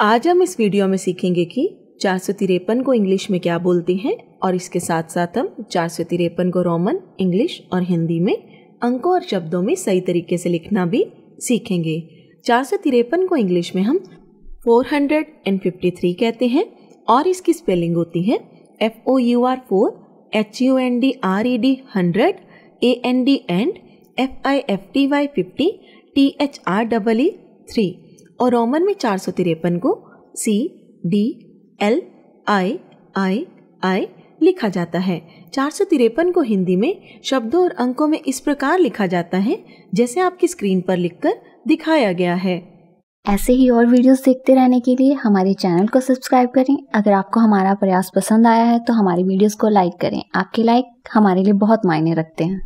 आज हम इस वीडियो में सीखेंगे कि चार सौ तिरपन को इंग्लिश में क्या बोलते हैं और इसके साथ साथ हम चार सौ को रोमन इंग्लिश और हिंदी में अंकों और शब्दों में सही तरीके से लिखना भी सीखेंगे चार सौ तिरपन को इंग्लिश में हम four hundred and fifty three कहते हैं और इसकी स्पेलिंग होती है F O U R four H U N D R E D hundred A N D and F I F T Y fifty T H R double E three और Roman में चार सौ तिरपन को C D L I आई आई लिखा जाता है चार सौ तिरपन को हिंदी में शब्दों और अंकों में इस प्रकार लिखा जाता है जैसे आपकी स्क्रीन पर लिखकर दिखाया गया है ऐसे ही और वीडियोस देखते रहने के लिए हमारे चैनल को सब्सक्राइब करें अगर आपको हमारा प्रयास पसंद आया है तो हमारी वीडियोस को लाइक करें आपके लाइक हमारे लिए बहुत मायने रखते हैं